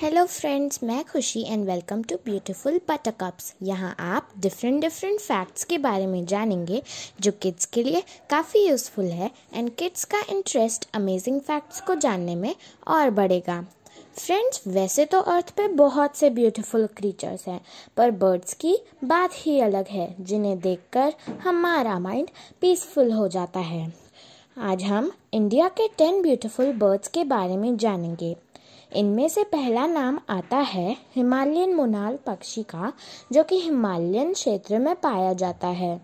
Hello friends मैं Khushi and welcome to beautiful buttercups यहाँ आप डिफरेंट डिफरेंट फैक्ट्स के बारे में जानेंगे जो किड्स के लिए काफ़ी यूज़फुल है एंड किड्स का इंटरेस्ट अमेजिंग फैक्ट्स को जानने में और बढ़ेगा फ्रेंड्स वैसे तो अर्थ पे बहुत से ब्यूटीफुल क्रीचर्स हैं पर बर्ड्स की बात ही अलग है जिन्हें देखकर हमारा माइंड पीसफुल हो जाता है आज हम इंडिया के टेन ब्यूटीफुल बर्ड्स के बारे में जानेंगे इनमें से पहला नाम आता है हिमालयन मोनाल पक्षी का जो कि हिमालयन क्षेत्र में पाया जाता है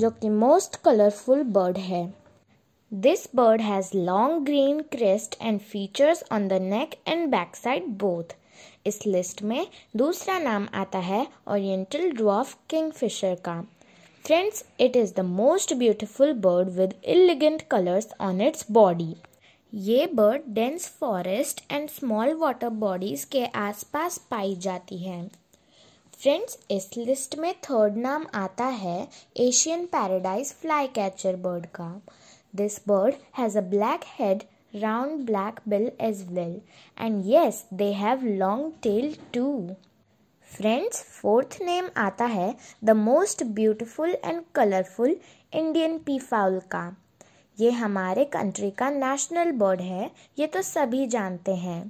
जो कि मोस्ट कलरफुल बर्ड है this bird has long green crest and features on the neck and back side both इस लिस्ट में दूसरा नाम आता है ओरिएंटल किंग किंगफिशर का friends it is the most beautiful bird with elegant colours on its body ये bird dense forest and small water bodies के आसपास पाई जाती है फ्रेंड्स इस लिस्ट में थर्ड नाम आता है Asian paradise flycatcher bird का this bird has a black head round black bill as well and yes they have long tail too friends fourth name आता है the most beautiful and colourful Indian peafowl का ये हमारे country का national bird है ये तो सभी जानते हैं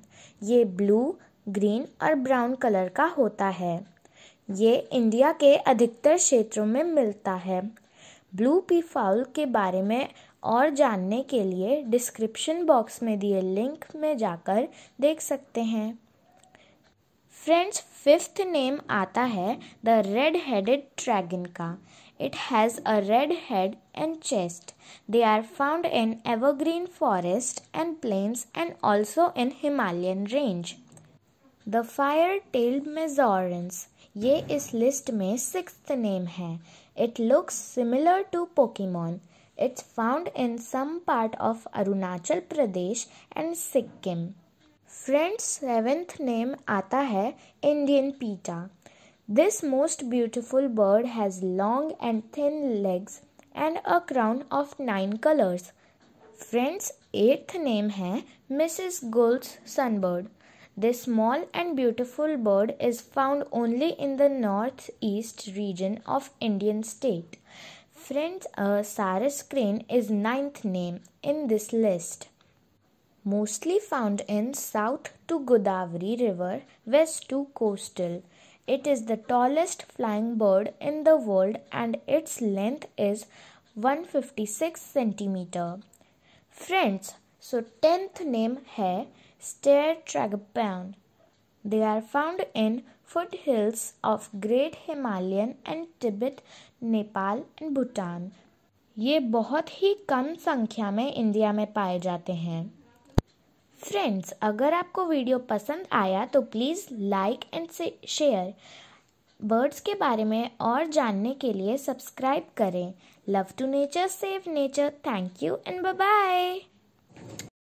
ये ब्लू ग्रीन और ब्राउन कलर का होता है ये इंडिया के अधिकतर क्षेत्रों में मिलता है ब्लू पी फाउल के बारे में और जानने के लिए डिस्क्रिप्शन बॉक्स में दिए लिंक में जाकर देख सकते हैं फ्रेंड्स फिफ्थ नेम आता है द रेड हेडेड ड्रैगन का it has a red head and chest they are found in evergreen forest and plains and also in Himalayan range the fire tailed myzornis ये इस list में six name है it looks similar to Pokemon it's found in some part of Arunachal Pradesh and Sikkim friends seventh name आता है Indian pitta this most beautiful bird has long and thin legs and a crown of nine colours friends eighth name है Mrs Gould's sunbird This small and beautiful bird is found only in the east region of Indian state. Friends, a Saris crane is ninth name in this list. Mostly found in south to Godavari River, west to coastal. It is the tallest flying bird in the world and its length is 156 centimeter. Friends, so 10th name hai Stair tragopan. They are found in foothills of Great Himalayan and Tibet, Nepal and Bhutan. ये बहुत ही कम संख्या में India में पाए जाते हैं friends अगर आपको वीडियो पसंद आया तो please like and share birds के बारे में और जानने के लिए सब्सक्राइब करें love to nature save nature thank you and bye